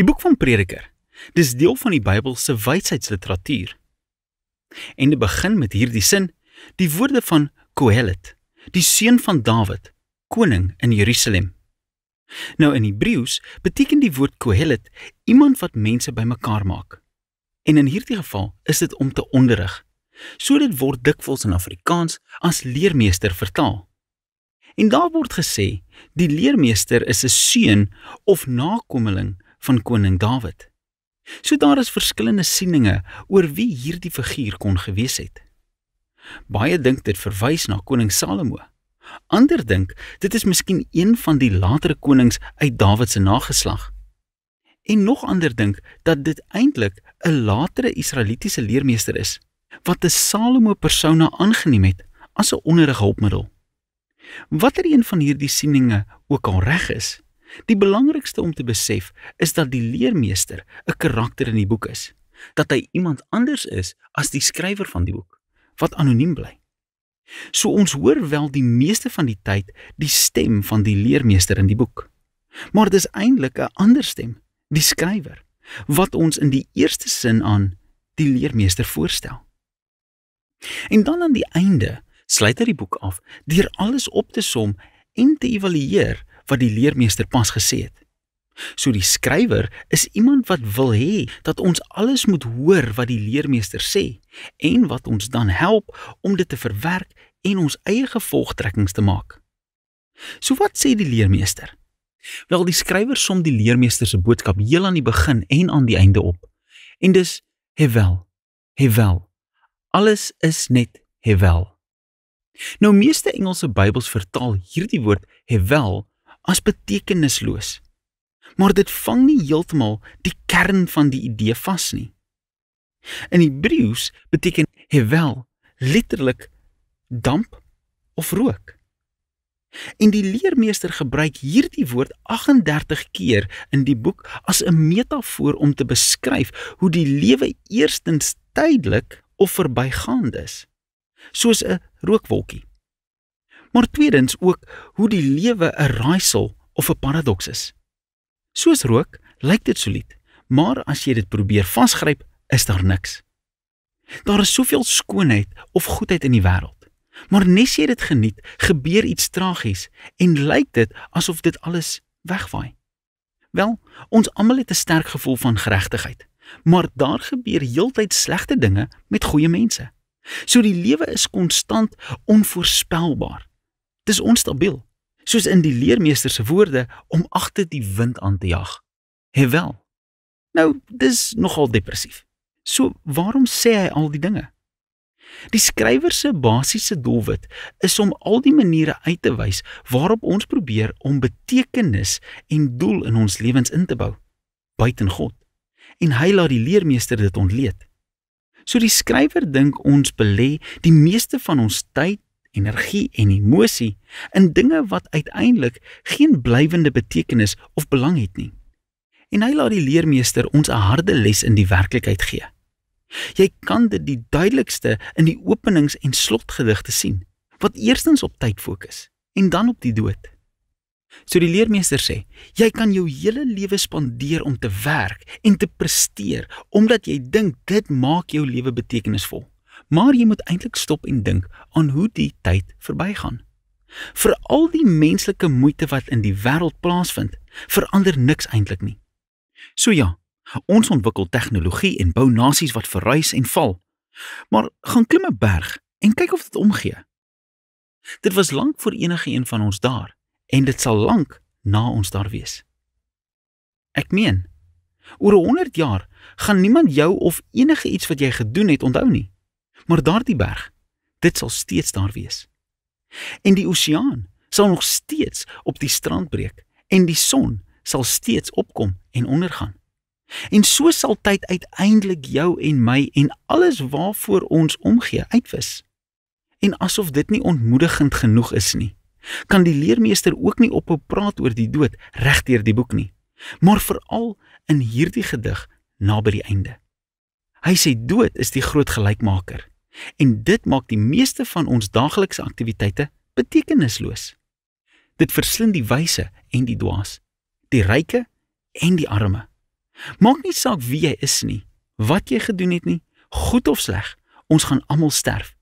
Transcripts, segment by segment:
Die boek van Prediker. Dis deel van die Bybel se wysheidsliteratuur. En dit begin met hierdie sin, die woorde van Kohelet, die seun van Dawid, koning in Jerusalem. Nou in Hebreëus beteken die woord Kohelet iemand wat mense bymekaar maak. En in hierdie geval is dit om te onderrig. So dit word dikwels in Afrikaans as leermeester vertaal. En daar word gesê die leermeester is 'n seun of nakomeling van koning Dawid. So daar is verskillende sieninge oor wie hierdie figuur kon gewees het. Baie dink dit verwys na koning Salomo. Ander dink dit is miskien een van die latere konings uit Dawid se nageslag. En nog ander dink dat dit eintlik 'n latere Israelitiese leermeester is wat 'n Salomo persona aangeneem het as 'n onderrighulpmiddel. Watter een van hierdie sieninge ook al reg is, Die belangrikste om te besef is dat die leermeester 'n karakter in die boek is, dat hy iemand anders is as die skrywer van die boek wat anoniem bly. So ons hoor wel die meeste van die tyd die stem van die leermeester in die boek. Maar dis eintlik 'n ander stem, die skrywer, wat ons in die eerste sin aan die leermeester voorstel. En dan aan die einde sluit hy die boek af deur alles op te som en te evalueer wat die leermeester pas gesê het. So die skrywer is iemand wat wil hê dat ons alles moet hoor wat die leermeester sê en wat ons dan help om dit te verwerk en ons eie gevolgtrekkings te maak. So wat sê die leermeester? Wel die skrywer som die leermeester se boodskap heel aan die begin en aan die einde op. En dis hevel, hevel. Alles is net hevel. Nou meeste Engelse Bybels vertaal hierdie woord hevel as betekenisloos. Maar dit vang nie heeltemal die kern van die idee vas nie. In Hebreëus beteken hevel letterlik damp of rook. En die leermeester gebruik hierdie woord 38 keer in die boek as 'n metafoor om te beskryf hoe die lewe eerstens tydelik of verbygaand is, soos 'n rookwolkie maar tweedens ook hoe die lewe 'n raaisel of 'n paradoks is. Soos rook, lyk dit solied, maar as jy dit probeer vasgryp, is daar niks. Daar is soveel skoonheid of goedheid in die wêreld, maar nes jy dit geniet, gebeur iets tragies en lyk dit asof dit alles wegwaai. Wel, ons almal het 'n sterk gevoel van geregtigheid, maar daar gebeur heeltyd slegte dinge met goeie mense. So die lewe is konstant onvoorspelbaar. Dis onstabiel, soos in die leermeester se woorde om agter die wind aan te jag. Hewel. Nou, dis nogal depressief. So, waarom sê hy al die dinge? Die skrywer se basiese doelwit is om al die maniere uit te wys waarop ons probeer om betekenis en doel in ons lewens in te bou buite God. En hy laat die leermeester dit ontleed. So die skrywer dink ons belê die meeste van ons tyd, energie en emosie in dinge wat uiteindelik geen blywende betekenis of belang het nie. En hy laat die leermeester ons 'n harde les in die werklikheid gee. Jy kan dit die duidelikste in die openings- en slotgedigte sien, wat eerstens op tyd fokus en dan op die dood. So die leermeester sê, jy kan jou hele lewe spandeer om te werk en te presteer omdat jy dink dit maak jou lewe betekenisvol maar jy moet eintlik stop en dink aan hoe die tyd verbygaan. Vir al die menslike moeite wat in die wêreld plaasvind, verander niks eintlik nie. So ja, ons ontwikkel tegnologie en bou nasies wat verrys en val. Maar gaan klim 'n berg en kyk of dit omgee. Dit was lank voor enige een van ons daar en dit sal lank na ons daar wees. Ek meen, oor 100 jaar gaan niemand jou of enige iets wat jy gedoen het onthou nie maar daardie berg, dit sal steeds daar wees. En die oseaan sal nog steeds op die strand breek en die son sal steeds opkom en ondergaan. En so sal tyd uiteindelik jou en my en alles waarvoor ons omgee uitwis. En asof dit nie ontmoedigend genoeg is nie, kan die leermeester ook nie ophou praat oor die dood regdeur die boek nie, maar veral in hierdie gedig naby die einde. Hy sê dood is die groot gelykmaker. En dit maak die meeste van ons daaglikse aktiwiteite betekenisloos. Dit verslind die wyse en die dwaas, die ryke en die arme. Maak nie saak wie jy is nie, wat jy gedoen het nie, goed of sleg, ons gaan almal sterf.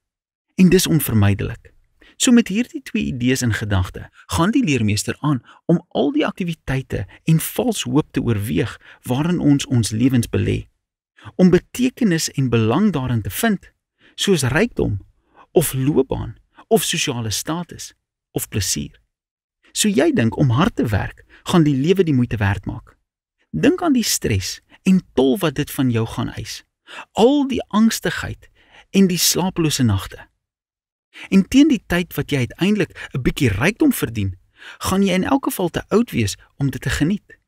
En dis onvermydelik. So met hierdie twee idees in gedagte, gaan die leermeester aan om al die aktiwiteite en vals hoop te oorweeg waarin ons ons lewens belê, om betekenis en belang daarin te vind soos rykdom of loopbaan of sosiale status of plesier. So jy dink om hard te werk gaan die lewe die moeite werd maak. Dink aan die stres en tol wat dit van jou gaan eis. Al die angstigheid en die slapelose nagte. En teen die tyd wat jy uiteindelik 'n bietjie rykdom verdien, gaan jy in elk geval te oud wees om dit te geniet.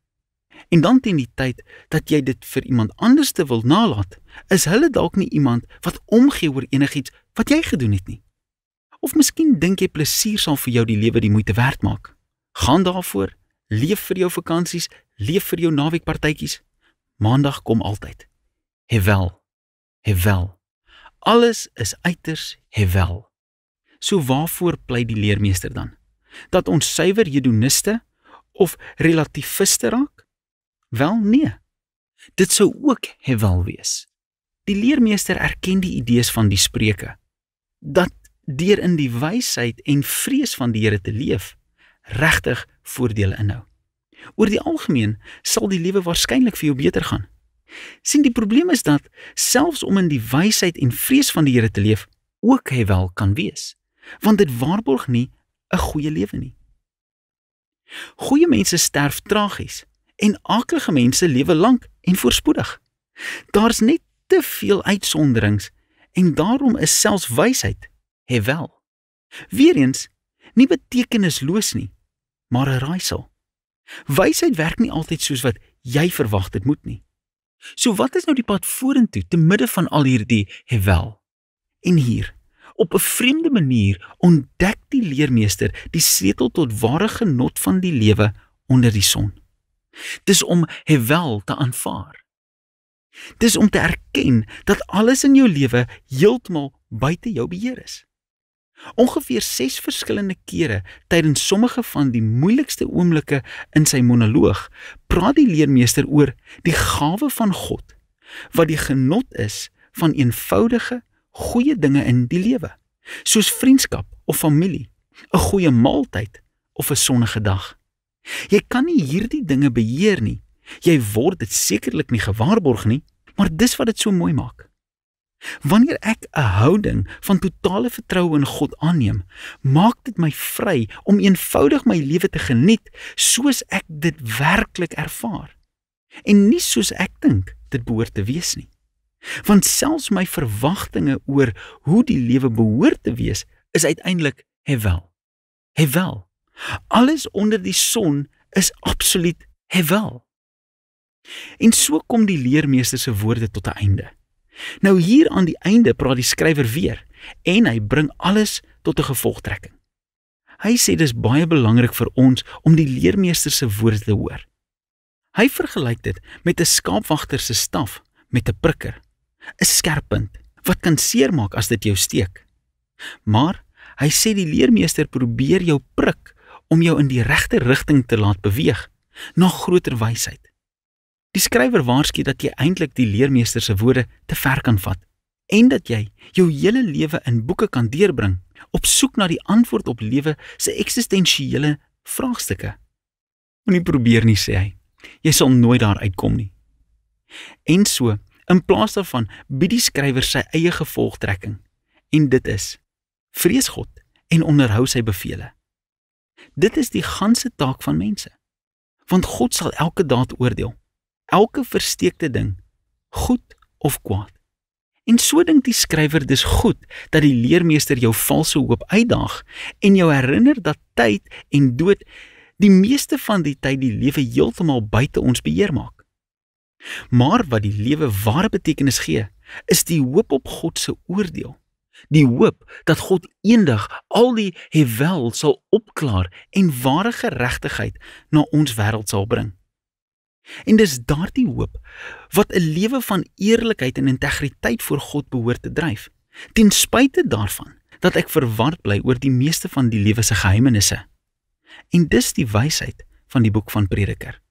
En dan teen die tyd dat jy dit vir iemand anders te wil nalat, is hulle dalk nie iemand wat omgee oor enigiets wat jy gedoen het nie. Of miskien dink jy plesier sal vir jou die lewe die moeite werd maak. Gaan daarvoor, leef vir jou vakansies, leef vir jou naweekpartytjies. Maandag kom altyd. Hewel. Hewel. Alles is uiters hewel. So waarvoor pleit die leermeester dan? Dat ons suiwer hedoniste of relativiste raak? Wel nee. Dit sou ook hewel wees. Die leermeester erken die idees van die spreuke dat deur in die wysheid en vrees van die Here te leef regtig voordele inhou. Oor die algemeen sal die lewe waarskynlik vir jou beter gaan. Sien die probleem is dat selfs om in die wysheid en vrees van die Here te leef ook hy wel kan wees, want dit waarborg nie 'n goeie lewe nie. Goeie mense sterf tragies en akelige mense lewe lank en voorspoedig. Daar's net te veel uitsonderings en daarom is selfs wysheid hewel. Weerens nie betekenisloos nie, maar 'n raaisel. Wysheid werk nie altyd soos wat jy verwag dit moet nie. So wat is nou die pad vorentoe te midde van al hierdie hewel? En hier, op 'n vreemde manier ontdek die leermeester die sleutel tot ware genot van die lewe onder die son. Dis om hewel te aanvaar. Dis om te erken dat alles in jou lewe heeltemal buite jou beheer is. Ongeveer 6 verskillende kere tydens sommige van die moeilikste oomblikke in sy monoloog, praat die leermeester oor die gawe van God wat die genot is van eenvoudige, goeie dinge in die lewe, soos vriendskap of familie, 'n goeie maaltyd of 'n sonnige dag. Jy kan nie hierdie dinge beheer nie, Jy word dit sekerlik nie gewaarborg nie, maar dis wat dit so mooi maak. Wanneer ek 'n houding van totale vertroue in God aanneem, maak dit my vry om eenvoudig my lewe te geniet soos ek dit werklik ervaar en nie soos ek dink dit behoort te wees nie. Want selfs my verwagtinge oor hoe die lewe behoort te wees, is uiteindelik hewel. Hewel. Alles onder die son is absoluut hewel. En so kom die leermeester se woorde tot 'n einde. Nou hier aan die einde praat die skrywer weer en hy bring alles tot 'n gevolgtrekking. Hy sê dis baie belangrik vir ons om die leermeester se woorde te hoor. Hy vergelyk dit met 'n skaapwagter se staf met 'n prikker, 'n skerp punt wat kan seermaak as dit jou steek. Maar hy sê die leermeester probeer jou prik om jou in die regte rigting te laat beweeg na groter wysheid. Die skrywer waarsku dat jy eintlik die leermeester se woorde te ver kan vat en dat jy jou hele lewe in boeke kan deurbring op soek na die antwoord op lewe se eksistensiële vraagstukke. Moenie probeer nie, sê hy. Jy sal nooit daar uitkom nie. En so, in plaas daarvan, bied die skrywer sy eie gevolgtrekking en dit is: vrees God en onderhou sy beveel. Dit is die ganse taak van mense. Want God sal elke daad oordeel elke versteekte ding, goed of kwaad. En so dink die skrywer dis goed dat die leermeester jou valse hoop uitdaag en jou herinner dat tyd en dood die meeste van die tyd die lewe heeltemal buite ons beheer maak. Maar wat die lewe ware betekenis gee, is die hoop op God se oordeel. Die hoop dat God eendag al die hewel sal opklaar en ware geregtigheid na ons wêreld sal bring. En dis daardie hoop wat 'n lewe van eerlikheid en integriteit voor God behoort te dryf. Ten spyte daarvan dat ek verward bly oor die meeste van die lewe se geheimenisse. En dis die wysheid van die boek van Prediker 1:9.